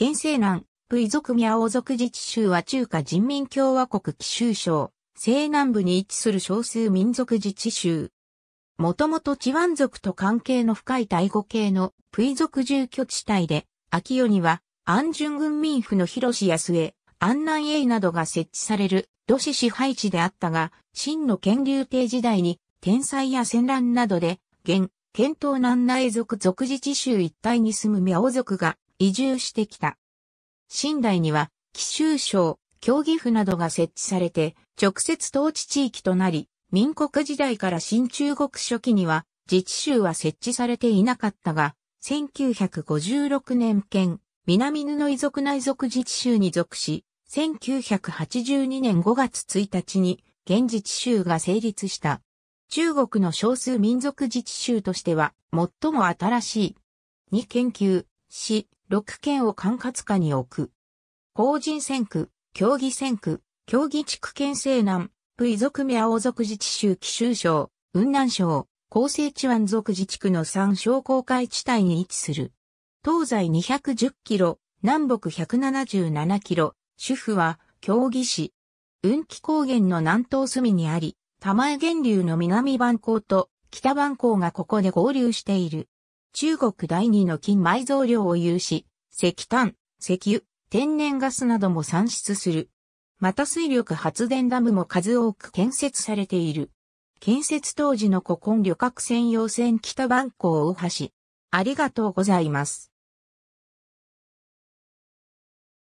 県西南、イ族ミャオ族自治州は中華人民共和国貴州省、西南部に位置する少数民族自治州。もともとチワン族と関係の深い大五系のイ族住居地帯で、秋夜には安順軍民府の広志安江、安南永などが設置される都市支配地であったが、真の権竜帝時代に天災や戦乱などで、現、県東南内族族自治州一帯に住む苗族が移住してきた。新大には、紀州省、競技府などが設置されて、直接統治地域となり、民国時代から新中国初期には、自治州は設置されていなかったが、1956年県、南布遺族内族自治州に属し、1982年5月1日に、現自治州が成立した。中国の少数民族自治州としては、最も新しい。に研究、し、6県を管轄下に置く。法人選区、競技選区、競技地区県西南、部遺族目青族自治州紀州省、雲南省、厚生地湾族自治区の3商工会地帯に位置する。東西210キロ、南北177キロ、主婦は、競技市。雲気高原の南東隅にあり、玉江源流の南番港と北番港がここで合流している。中国第二の金埋蔵量を有し、石炭、石油、天然ガスなども産出する。また水力発電ダムも数多く建設されている。建設当時の古今旅客専用船北番港大橋。ありがとうございます。